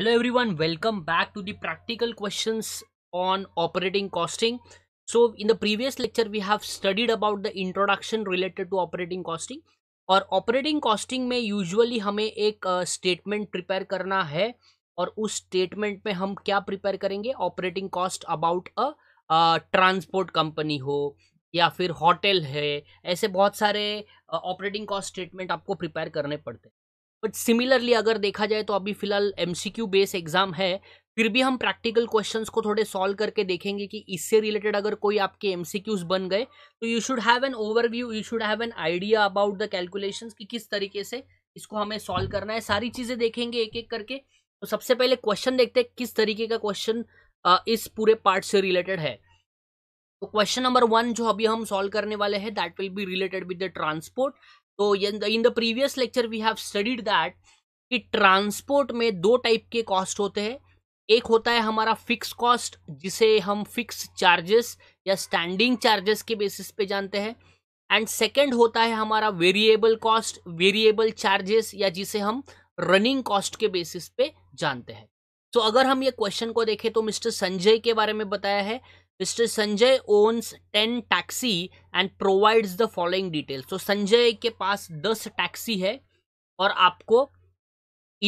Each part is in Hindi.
hello everyone welcome back to the practical questions on operating costing so in the previous lecture we have studied about the introduction related to operating costing और ऑपरेटिंग कॉस्टिंग में यूजुअली हमें एक स्टेटमेंट प्रिपेयर करना है और उस स्टेटमेंट में हम क्या प्रिपेयर करेंगे operating cost about a transport company हो या फिर होटल है ऐसे बहुत सारे ऑपरेटिंग कॉस्ट स्टेटमेंट आपको प्रिपेयर करने पड़ते हैं बट सिमिलरली अगर देखा जाए तो अभी फिलहाल एम बेस एग्जाम है फिर भी हम प्रैक्टिकल क्वेश्चंस को थोड़े सॉल्व करके देखेंगे कि इससे रिलेटेड अगर कोई आपके एम बन गए तो you should have an overview you should have an idea about the calculations कि किस तरीके से इसको हमें सॉल्व करना है सारी चीज़ें देखेंगे एक एक करके तो सबसे पहले क्वेश्चन देखते हैं किस तरीके का क्वेश्चन इस पूरे पार्ट से रिलेटेड है तो क्वेश्चन नंबर वन जो अभी हम सॉल्व करने वाले हैं that will be related with the transport तो in the previous lecture we have studied that कि ट्रांसपोर्ट में दो टाइप के कॉस्ट होते हैं एक होता है हमारा फिक्स कॉस्ट जिसे हम फिक्स चार्जेस या स्टैंडिंग चार्जेस के बेसिस पे जानते हैं एंड सेकंड होता है हमारा वेरिएबल कॉस्ट वेरिएबल चार्जेस या जिसे हम रनिंग कॉस्ट के बेसिस पे जानते हैं तो so, अगर हम ये क्वेश्चन को देखें तो मिस्टर संजय के बारे में बताया है mister Sanjay owns ten taxi and provides the following detail so Sanjay के पास दस टैक्सी है और आपको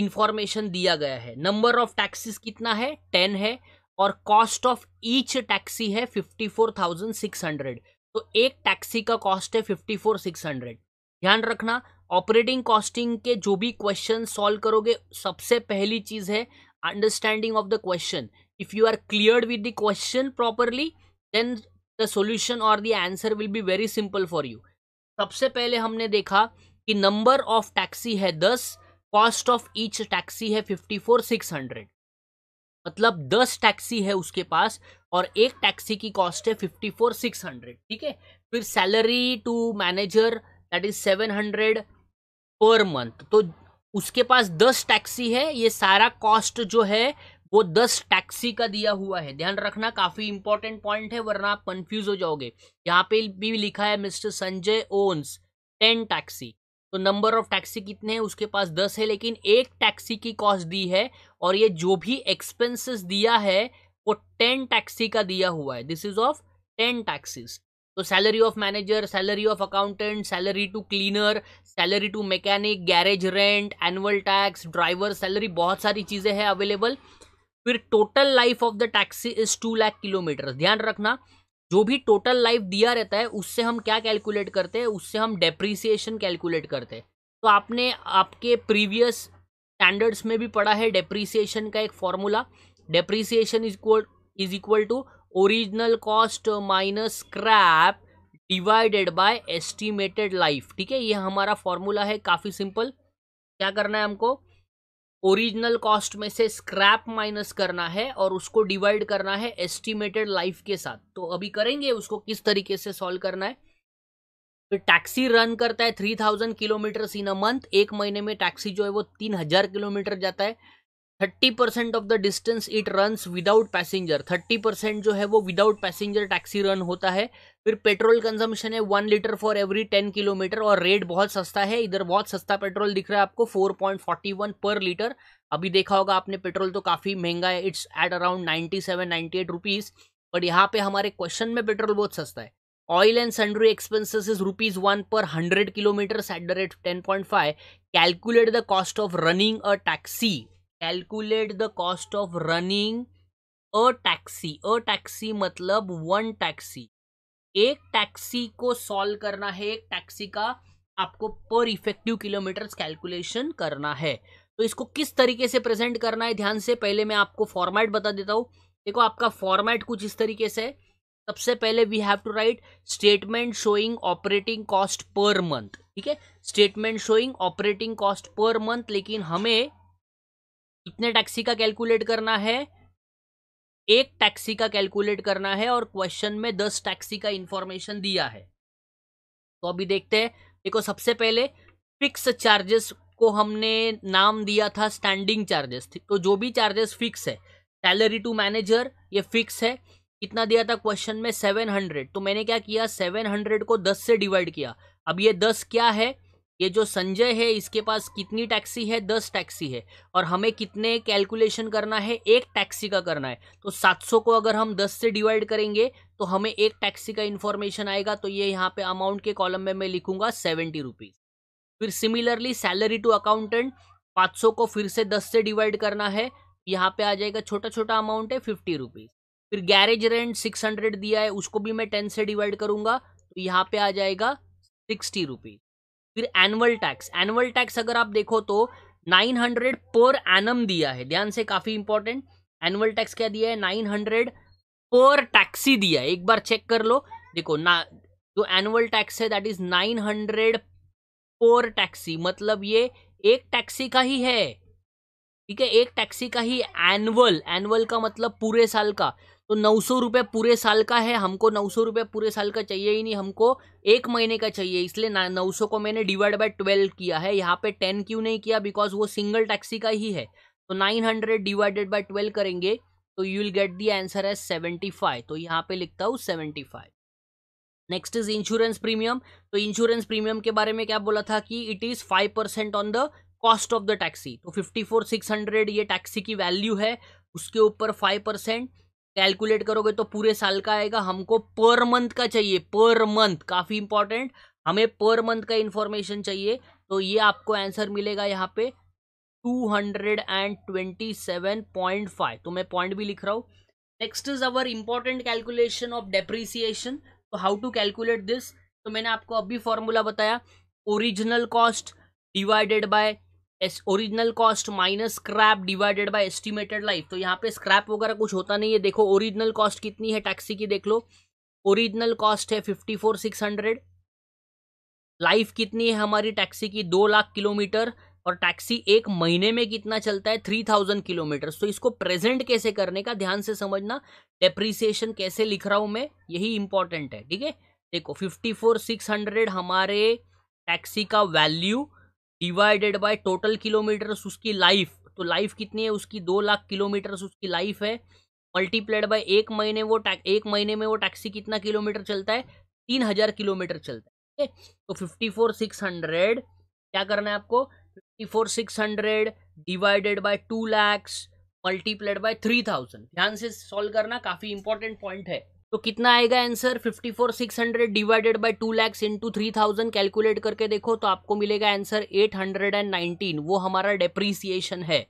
इंफॉर्मेशन दिया गया है नंबर ऑफ टैक्सीज कितना है टेन है और कॉस्ट ऑफ ईच टैक्सी है fifty four thousand six hundred तो एक टैक्सी का कॉस्ट है फिफ्टी फोर सिक्स हंड्रेड ध्यान रखना ऑपरेटिंग कॉस्टिंग के जो भी क्वेश्चन सॉल्व करोगे सबसे पहली चीज है understanding of the question if you are cleared with the question properly then the solution or the answer will be very simple for you सबसे पहले हमने देखा कि नंबर ऑफ टैक्सी है दस कॉस्ट ऑफ ईच टैक्सी है फिफ्टी फोर सिक्स हंड्रेड मतलब दस टैक्सी है उसके पास और एक टैक्सी की कॉस्ट है फिफ्टी फोर सिक्स हंड्रेड ठीक है फिर salary to manager that is seven hundred per month तो उसके पास दस टैक्सी है ये सारा कॉस्ट जो है वो दस टैक्सी का दिया हुआ है ध्यान रखना काफी इंपॉर्टेंट पॉइंट है वरना आप कंफ्यूज हो जाओगे यहाँ पे भी लिखा है mister Sanjay owns ten taxi तो नंबर ऑफ टैक्सी कितने हैं उसके पास दस है लेकिन एक टैक्सी की कॉस्ट दी है और ये जो भी एक्सपेंसेस दिया है वो टेन टैक्सी का दिया हुआ है this is of ten taxis तो salary of manager salary of accountant salary to cleaner salary to mechanic garage rent annual tax driver salary बहुत सारी चीज़ें हैं अवेलेबल फिर total life of the taxi is two lakh kilometre ध्यान रखना जो भी टोटल लाइफ दिया रहता है उससे हम क्या कैलकुलेट करते हैं उससे हम डेप्रीसिएशन कैलकुलेट करते हैं तो आपने आपके प्रीवियस स्टैंडर्ड्स में भी पढ़ा है डेप्रीसिएशन का एक formula depreciation equal is equal to original cost minus scrap divided by estimated life ठीक है ये हमारा फॉर्मूला है काफ़ी सिंपल क्या करना है हमको ओरिजिनल कॉस्ट में से स्क्रैप माइनस करना है और उसको डिवाइड करना है एस्टिमेटेड लाइफ के साथ तो अभी करेंगे उसको किस तरीके से सॉल्व करना है तो टैक्सी रन करता है three thousand kilometre in a month एक महीने में टैक्सी जो है वो तीन हजार किलोमीटर जाता है thirty percent of the distance it run without passenger thirty percent जो है वो विदाउट पैसेंजर टैक्सी रन होता है फिर पेट्रोल कंजम्पशन है one litre for every ten kilometre और रेट बहुत सस्ता है इधर बहुत सस्ता पेट्रोल दिख रहा है आपको four point forty one per litre अभी देखा होगा आपने पेट्रोल तो काफ़ी महंगा है it's at around ninety seven ninety eight rupees but यहाँ पे हमारे क्वेश्चन में पेट्रोल बहुत सस्ता है oil and sundry expenses is rupees one per hundred kilometre at the rate ten point five calculate the cost of running a taxi calculate the cost of running a taxi a taxi मतलब वन टैक्सी एक टैक्सी को सॉल्व करना है एक टैक्सी का आपको पर इफेक्टिव किलोमीटर कैलकुलेशन करना है तो इसको किस तरीके से प्रेजेंट करना है ध्यान से पहले मैं आपको फॉर्मेट बता देता हूँ देखो आपका फॉर्मेट कुछ इस तरीके से है सबसे पहले we have to write statement showing operating cost per month ठीक है statement showing operating cost per month लेकिन हमें कितने टैक्सी का कैलकुलेट करना है एक टैक्सी का कैलकुलेट करना है और क्वेश्चन में दस टैक्सी का इंफॉर्मेशन दिया है तो अभी देखते हैं देखो सबसे पहले फिक्स चार्जेस को हमने नाम दिया था स्टैंडिंग चार्जेस तो जो भी चार्जेस फिक्स है सैलरी टू मैनेजर ये फिक्स है कितना दिया था क्वेश्चन में सेवन हंड्रेड तो मैंने क्या किया सेवन हंड्रेड को दस से डिवाइड किया अब ये दस क्या है ये जो संजय है इसके पास कितनी टैक्सी है दस टैक्सी है और हमें कितने कैलकुलेशन करना है एक टैक्सी का करना है तो सात सौ को अगर हम दस से डिवाइड करेंगे तो हमें एक टैक्सी का इन्फॉर्मेशन आएगा तो ये यहाँ पे अमाउंट के कॉलम में मैं लिखूंगा सेवेंटी रुपीज़ फिर सिमिलरली सैलरी टू अकाउंटेंट पाँच सौ को फिर से दस से डिवाइड करना है यहाँ पे आ जाएगा छोटा छोटा अमाउंट है फिफ्टी रुपीज़ फिर गैरेज रेंट सिक्स हंड्रेड दिया है उसको भी मैं टेन से डिवाइड करूँगा तो यहाँ पे आ जाएगा सिक्सटी रुपीज़ फिर एनुअल टैक्स एनुअल टैक्स अगर आप देखो तो 900 पर एनम दिया है ध्यान से काफ़ी इंपॉर्टेंट एनुअल टैक्स क्या दिया है 900 पर टैक्सी दिया है एक बार चेक कर लो देखो ना जो एनुअल टैक्स है दैट इज 900 पर टैक्सी मतलब ये एक टैक्सी का ही है ठीक है एक टैक्सी का ही एनुअल एनुअल का मतलब पूरे साल का तो नौ सौ रुपये पूरे साल का है हमको नौ सौ रुपये पूरे साल का चाहिए ही नहीं हमको एक महीने का चाहिए इसलिए नौ सौ को मैंने डिवाइड बाय ट्वेल्व किया है यहाँ पे टेन क्यों नहीं किया बिकॉज वो सिंगल टैक्सी का ही है तो nine hundred divided by twelve करेंगे तो you will get the answer है सेवेंटी फाइव तो यहाँ पे लिखता हूँ seventy five next is insurance premium तो इंश्योरेंस प्रीमियम के बारे में क्या बोला था कि it is five percent on the cost of the taxi तो फिफ्टी फोर सिक्स हंड्रेड ये टैक्सी की वैल्यू है उसके ऊपर फाइव परसेंट कैलकुलेट करोगे तो पूरे साल का आएगा हमको पर मंथ का चाहिए पर मंथ काफ़ी इंपॉर्टेंट हमें पर मंथ का इंफॉर्मेशन चाहिए तो ये आपको आंसर मिलेगा यहाँ पे two hundred and twenty seven point five तो मैं पॉइंट भी लिख रहा हूँ next is our important calculation of depreciation तो हाउ टू कैलकुलेट दिस तो मैंने आपको अभी फॉर्मूला बताया original cost divided by original cost minus scrap divided by estimated life तो यहाँ पे स्क्रैप वगैरह कुछ होता नहीं है देखो ओरिजिनल कॉस्ट कितनी है टैक्सी की देख लो ओरिजिनल कॉस्ट है fifty four six hundred life कितनी है हमारी टैक्सी की दो लाख किलोमीटर और टैक्सी एक महीने में कितना चलता है थ्री थाउजेंड किलोमीटर तो इसको प्रेजेंट कैसे करने का ध्यान से समझना डेप्रिसिएशन कैसे लिख रहा हूँ मैं यही इंपॉर्टेंट है ठीक है देखो फिफ्टी फोर सिक्स हंड्रेड हमारे टैक्सी का value divided by total kilometres उसकी लाइफ तो लाइफ कितनी है उसकी दो लाख किलोमीटर्स उसकी लाइफ है मल्टीप्लाइड बाय एक महीने वो एक महीने में वो टैक्सी कितना किलोमीटर चलता है तीन हज़ार किलोमीटर चलता है ठीक तो फिफ्टी फोर सिक्स हंड्रेड क्या करना है आपको fifty four six hundred divided by two lakhs multiplied by three thousand ध्यान से सॉल्व करना काफ़ी इंपॉर्टेंट पॉइंट है तो कितना आएगा answer fifty four six hundred divided by two lakhs into three thousand calculate करके देखो तो आपको मिलेगा answer eight hundred and nineteen वो हमारा डेप्रीसिएशन है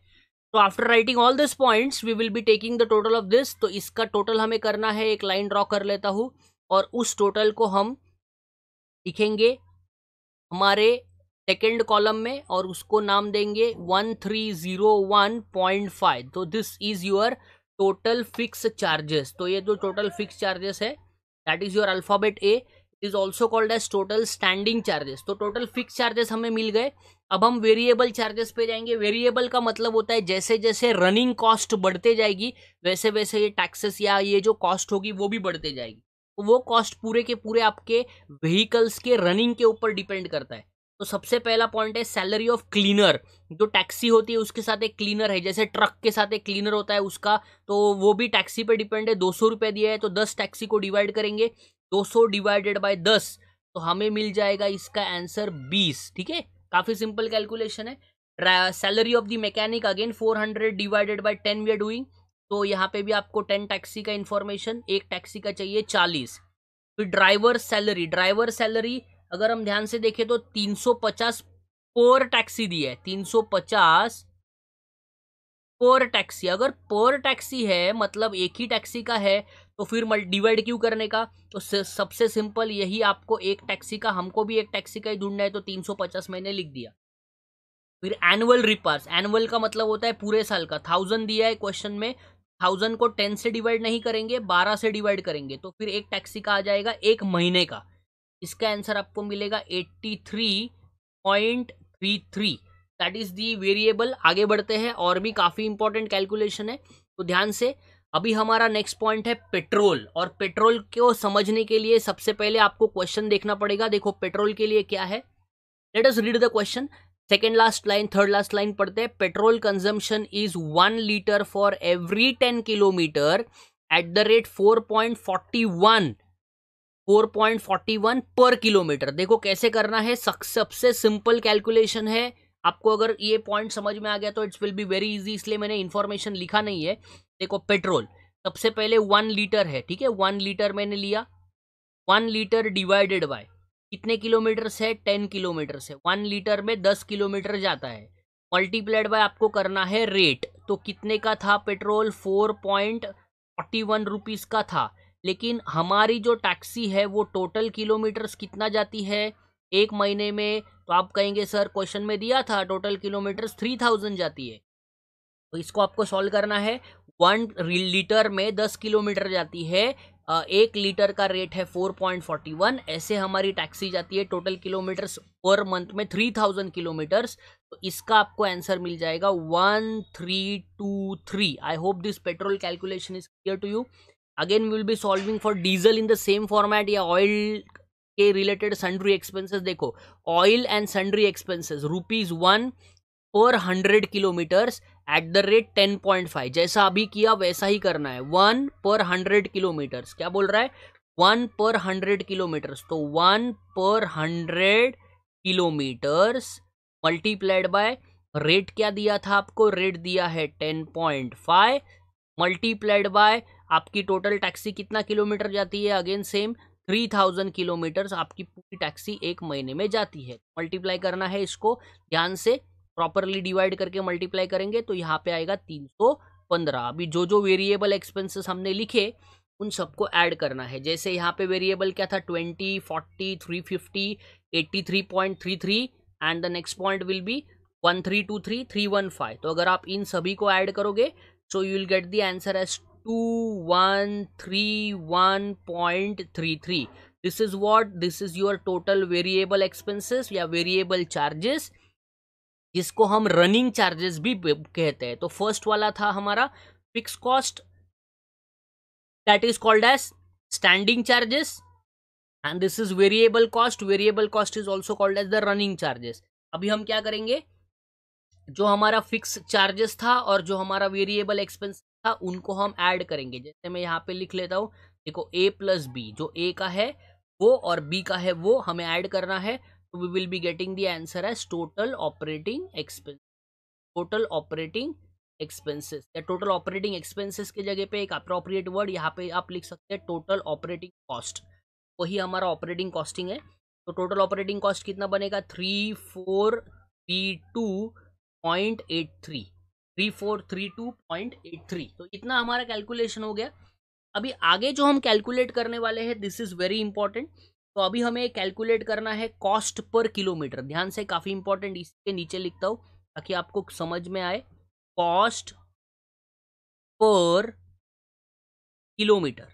तो after writing all this points we will be taking the total of this तो इसका टोटल हमें करना है एक लाइन ड्रॉ कर लेता हूँ और उस टोटल को हम लिखेंगे हमारे सेकेंड कॉलम में और उसको नाम देंगे one three zero one point five तो this is your total fix charges तो ये जो टोटल फिक्स चार्जेस है that is your alphabet A is also called as total standing charges तो टोटल फिक्स चार्जेस हमें मिल गए अब हम वेरिएबल चार्जेस पे जाएंगे वेरिएबल का मतलब होता है जैसे जैसे रनिंग कॉस्ट बढ़ते जाएगी वैसे वैसे ये टैक्सेस या ये जो कॉस्ट होगी वो भी बढ़ते जाएगी तो वो कॉस्ट पूरे के पूरे आपके व्हीकल्स के रनिंग के ऊपर डिपेंड करता है तो सबसे पहला पॉइंट है सैलरी ऑफ क्लीनर जो टैक्सी होती है उसके साथ एक क्लीनर है जैसे ट्रक के साथ एक क्लीनर होता है उसका तो वो भी टैक्सी पे डिपेंड है दो सौ रुपये दिया है तो दस टैक्सी को डिवाइड करेंगे दो सौ डिवाइडेड बाय दस तो हमें मिल जाएगा इसका आंसर बीस ठीक है काफ़ी सिंपल कैलकुलेशन है salary of the mechanic again four hundred divided by ten we are doing तो यहाँ पे भी आपको टेन टैक्सी का इन्फॉर्मेशन एक टैक्सी का चाहिए चालीस फिर ड्राइवर सैलरी ड्राइवर सैलरी अगर हम ध्यान से देखें तो 350 पर टैक्सी दी है 350 पर टैक्सी अगर पर टैक्सी है मतलब एक ही टैक्सी का है तो फिर डिवाइड क्यों करने का तो सबसे सिंपल यही आपको एक टैक्सी का हमको भी एक टैक्सी का ही ढूंढना है तो 350 मैंने लिख दिया फिर एनुअल रिपर्स एनुअल का मतलब होता है पूरे साल का थाउजेंड दिया है क्वेश्चन में थाउजेंड को टेन से डिवाइड नहीं करेंगे बारह से डिवाइड करेंगे तो फिर एक टैक्सी का आ जाएगा एक महीने का इसका आंसर आपको मिलेगा eighty three point three three that is the variable आगे बढ़ते हैं और भी काफ़ी इंपॉर्टेंट कैलकुलेशन है तो ध्यान से अभी हमारा नेक्स्ट पॉइंट है पेट्रोल और पेट्रोल को समझने के लिए सबसे पहले आपको क्वेश्चन देखना पड़ेगा देखो पेट्रोल के लिए क्या है let us read the question second last line third last line पढ़ते हैं petrol consumption is one litre for every ten kilometre at the rate four point forty one 4.41 पर किलोमीटर देखो कैसे करना है सबसे सिंपल कैलकुलेशन है आपको अगर ये पॉइंट समझ में आ गया तो it's will be very easy इसलिए मैंने इन्फॉर्मेशन लिखा नहीं है देखो पेट्रोल सबसे पहले वन लीटर है ठीक है वन लीटर मैंने लिया वन लीटर डिवाइडेड बाय कितने किलोमीटर से टेन किलोमीटर से वन लीटर में दस किलोमीटर जाता है मल्टीप्लाइड बाय आपको करना है रेट तो कितने का था petrol four point forty one rupees का था लेकिन हमारी जो टैक्सी है वो टोटल किलोमीटर्स कितना जाती है एक महीने में तो आप कहेंगे सर क्वेश्चन में दिया था टोटल किलोमीटर्स थ्री थाउजेंड जाती है तो इसको आपको सॉल्व करना है वन लीटर में दस किलोमीटर जाती है एक लीटर का रेट है फोर पॉइंट फोर्टी वन ऐसे हमारी टैक्सी जाती है टोटल किलोमीटर्स पर मंथ में थ्री थाउजेंड किलोमीटर्स तो इसका आपको आंसर मिल जाएगा one three two three I hope this petrol calculation is clear to you again we will be solving for diesel in the same format या ऑयल के रिलेटेड सन्ड्री एक्सपेंसेस देखो oil and sundry expenses rupees one per hundred kilometres at the rate ten point five जैसा अभी किया वैसा ही करना है वन पर हंड्रेड किलोमीटर्स क्या बोल रहा है वन पर हंड्रेड किलोमीटर्स तो one per hundred kilometres multiplied by rate क्या दिया था आपको रेट दिया है ten point five multiplied by आपकी टोटल टैक्सी कितना किलोमीटर जाती है again same three thousand kilometres आपकी पूरी टैक्सी एक महीने में जाती है मल्टीप्लाई करना है इसको ध्यान से प्रॉपरली डिवाइड करके मल्टीप्लाई करेंगे तो यहाँ पे आएगा तीन सौ पंद्रह अभी जो जो वेरिएबल एक्सपेंसेस हमने लिखे उन सबको ऐड करना है जैसे यहाँ पे वेरिएबल क्या था twenty forty three fifty eighty three point three three and the next point will be one three two three three one five तो अगर आप इन सभी को ऐड करोगे so you will get the answer as two one three one point three three this is what this is your total variable expenses या वेरिएबल चार्जेस जिसको हम रनिंग चार्जेस भी कहते हैं तो फर्स्ट वाला था हमारा fix cost that is called as standing charges and this is variable cost variable cost is also called as the running charges अभी हम क्या करेंगे जो हमारा फिक्स चार्जेस था और जो हमारा वेरिएबल एक्सपेंस था उनको हम ऐड करेंगे जैसे मैं यहाँ पे लिख लेता हूँ देखो ए प्लस बी जो ए का है वो और बी का है वो हमें ऐड करना है तो we will be getting the answer as total operating expense total operating expenses या टोटल ऑपरेटिंग एक्सपेंसेस के जगह पे एक अप्रोप्रिएट वर्ड यहाँ पे आप लिख सकते हैं टोटल ऑपरेटिंग कॉस्ट वही हमारा ऑपरेटिंग कॉस्टिंग है तो टोटल ऑपरेटिंग कॉस्ट कितना बनेगा three four P two point eight three three four three two point eight three तो इतना हमारा कैलकुलेशन हो गया अभी आगे जो हम कैलकुलेट करने वाले हैं दिस इज़ वेरी इंपॉर्टेंट तो अभी हमें कैलकुलेट करना है कॉस्ट पर किलोमीटर ध्यान से काफ़ी इंपॉर्टेंट इसके नीचे लिखता हूं ताकि आपको समझ में आए cost per kilometre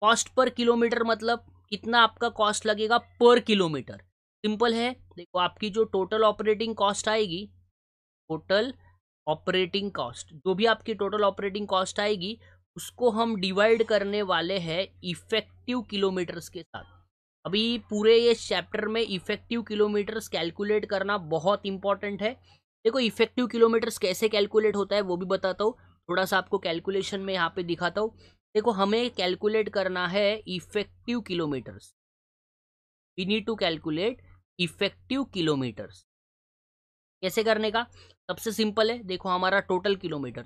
cost per kilometre मतलब कितना आपका कॉस्ट लगेगा पर किलोमीटर सिंपल है देखो आपकी जो टोटल ऑपरेटिंग कॉस्ट आएगी टोटल ऑपरेटिंग कॉस्ट जो भी आपकी टोटल ऑपरेटिंग कॉस्ट आएगी उसको हम डिवाइड करने वाले हैं इफेक्टिव किलोमीटर्स के साथ अभी पूरे ये चैप्टर में इफेक्टिव किलोमीटर्स कैलकुलेट करना बहुत इंपॉर्टेंट है देखो इफेक्टिव किलोमीटर्स कैसे कैलकुलेट होता है वो भी बताता हूँ थोड़ा सा आपको कैलकुलेशन में यहाँ पे दिखाता हूँ देखो हमें कैलकुलेट करना है effective kilometres we need to calculate effective kilometres कैसे करने का सबसे सिंपल है देखो हमारा टोटल किलोमीटर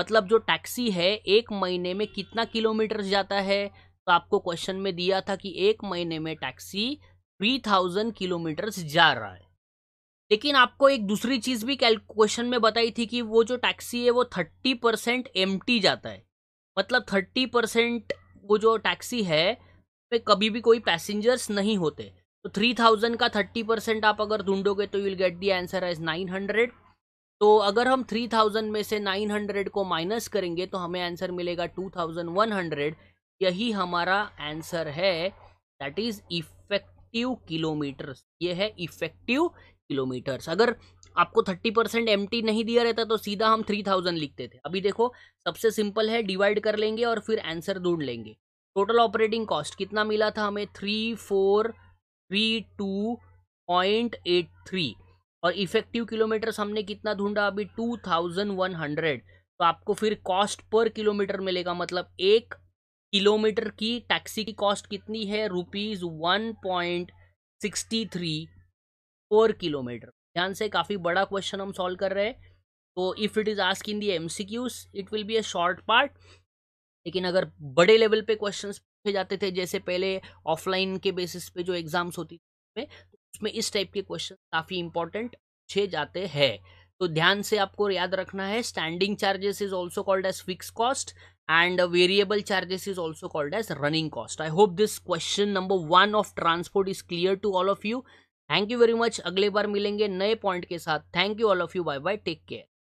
मतलब जो टैक्सी है एक महीने में कितना किलोमीटर जाता है तो आपको क्वेश्चन में दिया था कि एक महीने में टैक्सी थ्री थाउजेंड किलोमीटर जा रहा है लेकिन आपको एक दूसरी चीज़ भी क्वेश्चन में बताई थी कि वो जो टैक्सी है वो थर्टी परसेंट एम जाता है मतलब थर्टी परसेंट वो जो टैक्सी है पे कभी भी कोई पैसेंजर्स नहीं होते तो थ्री थाउजेंड का थर्टी परसेंट आप अगर ढूंढोगे तो you'll get the answer as nine hundred तो अगर हम 3000 में से 900 को माइनस करेंगे तो हमें आंसर मिलेगा 2100 यही हमारा आंसर है दैट इज इफेक्टिव किलोमीटर्स ये है इफेक्टिव किलोमीटर्स अगर आपको 30 परसेंट एम नहीं दिया रहता तो सीधा हम 3000 लिखते थे अभी देखो सबसे सिंपल है डिवाइड कर लेंगे और फिर आंसर ढूंढ लेंगे टोटल ऑपरेटिंग कॉस्ट कितना मिला था हमें three four three two point eight three और इफेक्टिव किलोमीटर्स हमने कितना ढूंढा अभी टू थाउजेंड वन हंड्रेड तो आपको फिर कॉस्ट पर किलोमीटर मिलेगा मतलब एक किलोमीटर की टैक्सी की कॉस्ट कितनी है rupees one point sixty three per kilometre ध्यान से काफ़ी बड़ा क्वेश्चन हम सॉल्व कर रहे हैं तो if it is ask in the M C Qs it will be a short part लेकिन अगर बड़े लेवल पे क्वेश्चंस पूछे जाते थे जैसे पहले ऑफलाइन के बेसिस पे जो एग्ज़ाम्स होती थी उसमें इस टाइप के क्वेश्चन काफ़ी इंपॉर्टेंट पूछे जाते हैं तो ध्यान से आपको याद रखना है standing charges is also called as fix cost and variable charges is also called as running cost I hope this question number one of transport is clear to all of you thank you very much अगले बार मिलेंगे नए पॉइंट के साथ thank you all of you bye bye take care